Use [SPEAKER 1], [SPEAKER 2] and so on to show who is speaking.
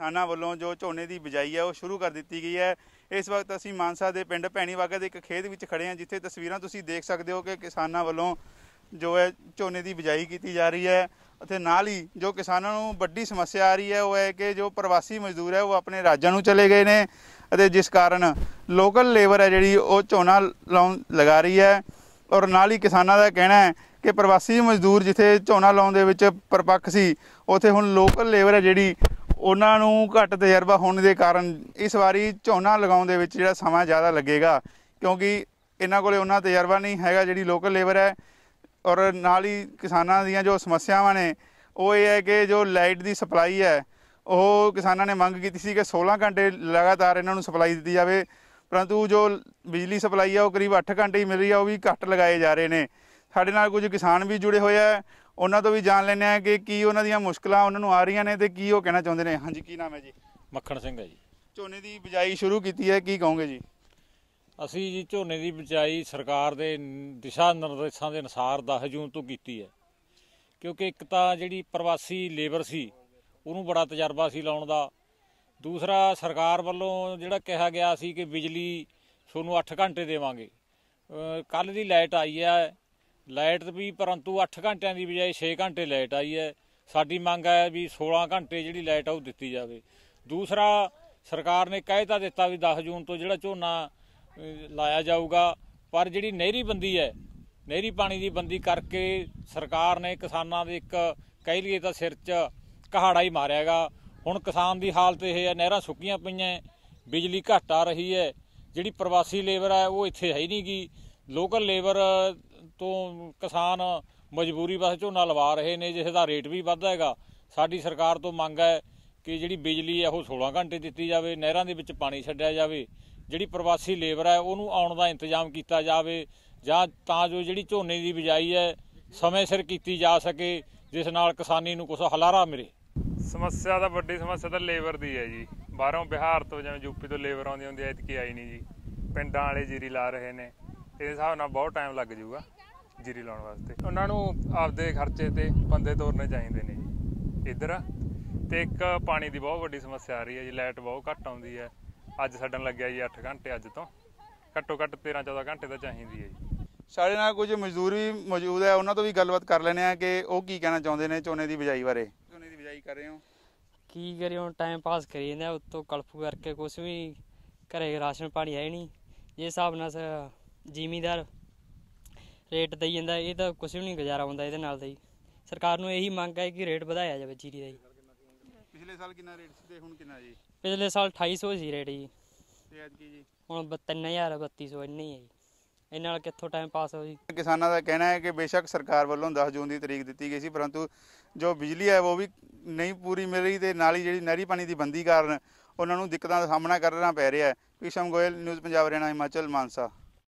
[SPEAKER 1] ਥਾਣਾ ਵੱਲੋਂ ਜੋ ਝੋਨੇ ਦੀ ਬਿਜਾਈ ਹੈ ਉਹ ਸ਼ੁਰੂ ਕਰ ਦਿੱਤੀ ਗਈ ਹੈ ਇਸ ਵਕਤ ਅਸੀਂ ਮਾਨਸਾ ਦੇ ਪਿੰਡ ਭੈਣੀ ਵਾਗਾ ਦੇ ਇੱਕ ਖੇਤ ਵਿੱਚ ਖੜੇ ਹਾਂ ਜਿੱਥੇ ਤਸਵੀਰਾਂ ਤੁਸੀਂ ਦੇਖ ਸਕਦੇ ਹੋ ਕਿ ਕਿਸਾਨਾਂ ਵੱਲੋਂ ਜੋ ਹੈ ਝੋਨੇ ਦੀ ਬਿਜਾਈ ਕੀਤੀ ਜਾ ਰਹੀ ਹੈ ਅਤੇ ਨਾਲ ਹੀ ਜੋ ਕਿਸਾਨਾਂ ਨੂੰ ਵੱਡੀ ਸਮੱਸਿਆ ਆ ਰਹੀ ਹੈ ਉਹ ਹੈ ਕਿ ਜੋ ਪ੍ਰਵਾਸੀ ਮਜ਼ਦੂਰ ਹੈ ਉਹ ਆਪਣੇ ਰਾਜਾਂ ਨੂੰ ਚਲੇ ਗਏ ਨੇ ਅਤੇ ਜਿਸ ਕਾਰਨ ਲੋਕਲ ਲੇਬਰ ਹੈ ਜਿਹੜੀ ਉਹ ਝੋਨਾ ਲਾਉਣ ਲਗਾ ਰਹੀ ਹੈ ਔਰ ਨਾਲ ਹੀ ਕਿਸਾਨਾਂ ਦਾ ਕਹਿਣਾ ਹੈ ਕਿ ਪ੍ਰਵਾਸੀ ਮਜ਼ਦੂਰ ਜਿੱਥੇ ਝੋਨਾ ਲਾਉਣ ਦੇ ਵਿੱਚ ਪਰਪੱਖ ਸੀ ਉਥੇ ਹੁਣ ਲੋਕਲ ਲੇਬਰ ਹੈ ਜਿਹੜੀ ਉਹਨਾਂ ਨੂੰ ਘੱਟ ਤਜਰਬਾ ਹੋਣ ਦੇ ਕਾਰਨ ਇਸ ਵਾਰੀ ਝੋਨਾ ਲਗਾਉਣ ਦੇ ਵਿੱਚ ਜਿਹੜਾ ਸਮਾਂ ਜ਼ਿਆਦਾ ਲੱਗੇਗਾ ਕਿਉਂਕਿ ਇਹਨਾਂ ਕੋਲੇ ਉਹਨਾਂ ਤਜਰਬਾ ਨਹੀਂ ਹੈਗਾ ਜਿਹੜੀ ਲੋਕਲ ਲੇਬਰ ਹੈ ਔਰ ਨਾਲ ਹੀ ਕਿਸਾਨਾਂ ਦੀਆਂ ਜੋ ਸਮੱਸਿਆਵਾਂ ਨੇ ਉਹ ਇਹ ਹੈ ਕਿ ਜੋ ਲਾਈਟ ਦੀ ਸਪਲਾਈ ਹੈ ਉਹ ਕਿਸਾਨਾਂ ਨੇ ਮੰਗ ਕੀਤੀ ਸੀ ਕਿ 16 ਘੰਟੇ ਲਗਾਤਾਰ ਇਹਨਾਂ ਨੂੰ ਸਪਲਾਈ ਦਿੱਤੀ ਜਾਵੇ ਪਰੰਤੂ ਜੋ ਬਿਜਲੀ ਸਪਲਾਈ ਹੈ ਉਹ ਕਰੀਬ 8 ਘੰਟੇ ਹੀ ਮਿਲ ਰਹੀ ਹੈ ਉਹ ਵੀ ਘੱਟ ਲਗਾਏ ਜਾ ਰਹੇ ਨੇ ਸਾਡੇ ਨਾਲ ਕੁਝ ਕਿਸਾਨ ਵੀ ਜੁੜੇ ਹੋਏ ਆ ਉਹਨਾਂ ਤੋਂ ਵੀ ਜਾਣ ਲੈਣੇ ਆ ਕਿ ਕੀ ਉਹਨਾਂ ਦੀਆਂ ਮੁਸ਼ਕਲਾਂ ਉਹਨਾਂ ਨੂੰ ਆ ਰਹੀਆਂ ਨੇ ਤੇ ਕੀ ਉਹ ਕਹਿਣਾ ਚਾਹੁੰਦੇ ਨੇ ਹਾਂਜੀ ਕੀ ਨਾਮ
[SPEAKER 2] ਹੈ ਜੀ ਮੱਖਣ ਸਿੰਘ ਹੈ ਜੀ
[SPEAKER 1] ਝੋਨੇ ਦੀ ਬਿਜਾਈ ਸ਼ੁਰੂ ਕੀਤੀ ਹੈ ਕੀ ਕਹੋਗੇ ਜੀ
[SPEAKER 2] ਅਸੀਂ ਜੀ ਝੋਨੇ ਦੀ ਬਿਜਾਈ ਸਰਕਾਰ ਦੇ ਦਿਸ਼ਾ ਨਿਰਦੇਸ਼ਾਂ ਦੇ ਅਨੁਸਾਰ 10 ਜੂਨ ਤੋਂ ਕੀਤੀ ਹੈ ਕਿਉਂਕਿ ਇੱਕ ਤਾਂ ਜਿਹੜੀ ਪ੍ਰਵਾਸੀ ਲੇਬਰ ਸੀ ਉਹਨੂੰ ਬੜਾ ਤਜਰਬਾ ਸੀ ਲਾਉਣ ਦਾ ਦੂਸਰਾ ਸਰਕਾਰ ਵੱਲੋਂ ਜਿਹੜਾ ਕਿਹਾ ਗਿਆ ਸੀ ਕਿ ਬਿਜਲੀ ਤੁਹਾਨੂੰ 8 ਘੰਟੇ ਦੇਵਾਂਗੇ ਕੱਲ ਦੀ ਲਾਈਟ ਆਈ ਹੈ ਲਾਈਟ ਵੀ ਪਰੰਤੂ 8 ਘੰਟਿਆਂ ਦੀ ਬਜਾਏ 6 ਘੰਟੇ ਲਾਈਟ ਆਈ ਹੈ ਸਾਡੀ ਮੰਗ ਹੈ ਵੀ 16 ਘੰਟੇ ਜਿਹੜੀ ਲਾਈਟ ਆ ਉਹ ਦਿੱਤੀ ਜਾਵੇ ਦੂਸਰਾ ਸਰਕਾਰ ਨੇ ਕਹਿਤਾ ਦਿੱਤਾ ਵੀ 10 ਜੂਨ ਤੋਂ ਜਿਹੜਾ ਝੋਨਾ ਲਾਇਆ ਜਾਊਗਾ ਪਰ ਜਿਹੜੀ ਨਹਿਰੀ ਬੰਦੀ ਹੈ ਨਹਿਰੀ ਪਾਣੀ ਦੀ ਬੰਦੀ ਕਰਕੇ ਸਰਕਾਰ ਨੇ ਕਿਸਾਨਾਂ ਦੇ ਇੱਕ ਕਹਿ ਲਈਏ ਤਾਂ ਸਿਰ 'ਚ ਕਹਾੜਾ ਹੀ ਮਾਰਿਆਗਾ ਹੁਣ ਕਿਸਾਨ ਦੀ ਹਾਲਤ ਇਹ ਹੈ ਨਹਿਰਾਂ ਸੁੱਕੀਆਂ ਪਈਆਂ ਬਿਜਲੀ ਘਟਾ ਰਹੀ ਹੈ ਜਿਹੜੀ ਪ੍ਰਵਾਸੀ ਲੇਬਰ ਹੈ ਉਹ ਇੱਥੇ ਹੈ ਹੀ ਨਹੀਂਗੀ ਲੋਕਲ ਲੇਬਰ ਤੋਂ ਕਿਸਾਨ ਮਜਬੂਰੀ ਵਸ ਝੋਨਾ ਲਵਾ ਰਹੇ ਨੇ ਜਿਸ ਦਾ ਰੇਟ ਵੀ ਵੱਧਦਾ ਹੈਗਾ ਸਾਡੀ ਸਰਕਾਰ ਤੋਂ ਮੰਗ ਹੈ ਕਿ ਜਿਹੜੀ ਬਿਜਲੀ ਹੈ ਉਹ 16 ਘੰਟੇ ਦਿੱਤੀ ਜਾਵੇ ਨਹਿਰਾਂ ਦੇ ਵਿੱਚ ਪਾਣੀ ਛੱਡਿਆ ਜਾਵੇ ਜਿਹੜੀ ਪ੍ਰਵਾਸੀ ਲੇਬਰ ਹੈ ਉਹਨੂੰ ਆਉਣ ਦਾ ਇੰਤਜ਼ਾਮ ਕੀਤਾ ਜਾਵੇ ਜਾਂ ਤਾਂ ਜੋ ਜਿਹੜੀ ਝੋਨੇ ਦੀ ਬਿਜਾਈ ਹੈ ਸਮੇਂ ਸਿਰ ਕੀਤੀ ਜਾ ਸਕੇ ਜਿਸ ਨਾਲ ਕਿਸਾਨੀ ਨੂੰ ਕੁਝ ਹਲਾਰਾ ਮਿਲੇ
[SPEAKER 3] ਸਮੱਸਿਆ ਦਾ ਵੱਡੀ ਸਮੱਸਿਆ ਤਾਂ ਲੇਬਰ ਦੀ ਹੈ ਜੀ ਬਾਹਰੋਂ ਬਿਹਾਰ ਤੋਂ ਜਿਵੇਂ ਯੂਪੀ ਤੋਂ ਲੇਬਰ ਆਉਂਦੀ ਹੁੰਦੀ ਐ ਇਤਕੀ ਆਈ ਨਹੀਂ ਜੀ ਪਿੰਡਾਂ ਵਾਲੇ ਜੀਰੀ ਲਾ ਰਹੇ ਨੇ ਇਸ ਹਿਸਾਬ ਨਾਲ ਬਹੁਤ ਟਾਈਮ ਲੱਗ ਜਾਊਗਾ ਜੀਰੀ ਲਾਉਣ ਵਾਸਤੇ ਉਹਨਾਂ ਨੂੰ ਆਪਦੇ ਖਰਚੇ ਤੇ ਬੰਦੇ ਤੋਰਨੇ ਚਾਹੀਦੇ ਨੇ ਜੀ ਇੱਧਰ ਤੇ ਇੱਕ ਪਾਣੀ ਦੀ ਬਹੁਤ ਵੱਡੀ ਸਮੱਸਿਆ ਆ ਰਹੀ ਹੈ ਜੀ ਲਾਈਟ ਬਹੁਤ ਘੱਟ ਆਉਂਦੀ ਹੈ ਅੱਜ ਛੱਡਣ ਲੱਗਿਆ ਜੀ 8 ਘੰਟੇ ਅੱਜ ਤੋਂ ਘੱਟੋ ਘੱਟ 13 14 ਘੰਟੇ ਤਾਂ ਚਾਹੀਦੀ ਹੈ ਜੀ
[SPEAKER 1] ਸਾਡੇ ਨਾਲ ਕੁਝ ਮਜ਼ਦੂਰ ਵੀ ਮੌਜੂਦ ਹੈ ਉਹਨਾਂ ਤੋਂ ਵੀ ਗੱਲਬਾਤ ਕਰ ਲੈਣੇ ਆ ਕਿ ਉਹ ਕੀ ਕਹਿਣਾ ਚਾਹੁੰਦੇ ਨੇ ਝੋਨੇ ਦੀ ਬਿਜਾਈ ਬਾਰੇ ਝੋਨੇ ਦੀ ਬਿਜਾਈ ਕਰ ਰਹੇ ਹੋ
[SPEAKER 4] ਕੀ ਕਰੀ ਹੁਣ ਟਾਈਮ ਪਾਸ ਕਰੀ ਜਾਂਦੇ ਆ ਉੱਤੋਂ ਕਲਫੂ ਕਰਕੇ ਕੁਝ ਵੀ ਘਰੇ ਰਾਸ਼ਨ ਪਾਣੀ ਹੈ ਨਹੀਂ ਇਹ ਹਿਸਾਬ ਨਾਲ ਜ਼ਿਮੀਦਾਰ ਰੇਟ ਦਈ ਜਾਂਦਾ ਇਹ ਤਾਂ ਕੁਝ ਵੀ ਨਹੀਂ ਗੁਜ਼ਾਰਾ ਹੁੰਦਾ ਇਹਦੇ ਨਾਲ ਦਾ ਜੀ ਸਰਕਾਰ ਨੂੰ ਇਹੀ ਮੰਗ ਹੈ ਕਿ ਰੇਟ ਵਧਾਇਆ ਜਾਵੇ ਚੀਰੀ ਦਾ ਜੀ
[SPEAKER 1] ਪਿਛਲੇ ਸਾਲ ਕਿੰਨਾ ਰੇਟ ਸੀ ਤੇ ਹੁਣ ਕਿੰਨਾ
[SPEAKER 4] ਜੀ ਪਿਛਲੇ ਸਾਲ 2800 ਸੀ ਰੇਟ ਜੀ ਤੇ ਕੀ ਜੀ ਹੁਣ 3000 3200 ਇੰਨੀ ਹੈ ਜੀ ਇਹ ਨਾਲ ਕਿੱਥੋਂ ਟਾਈਮ ਪਾਸ ਹੋ ਜੀ
[SPEAKER 1] ਕਿਸਾਨਾਂ ਦਾ ਕਹਿਣਾ ਹੈ ਕਿ ਬੇਸ਼ੱਕ ਸਰਕਾਰ ਵੱਲੋਂ 10 ਜੂਨ ਦੀ ਤਰੀਕ ਦਿੱਤੀ ਗਈ ਸੀ ਪਰੰਤੂ ਜੋ ਬਿਜਲੀ ਹੈ ਉਹ ਵੀ ਨਹੀਂ ਪੂਰੀ ਮਿਲ ਰਹੀ ਤੇ ਨਾਲ ਹੀ ਜਿਹੜੀ ਨਹਿਰੀ ਪਾਣੀ ਦੀ ਬੰਦੀ ਕਾਰਨ ਉਹਨਾਂ ਨੂੰ ਦਿੱਕਤਾਂ ਦਾ ਸਾਹਮਣਾ ਕਰਨਾ ਪੈ ਰਿਹਾ ਹੈ ਪੀਸ਼ਮ ਗੋਇਲ ਨਿਊਜ਼ ਪੰਜਾਬ ਹਰਿਆਣਾ ਹਿਮਾਚਲ ਮਾਨਸਾ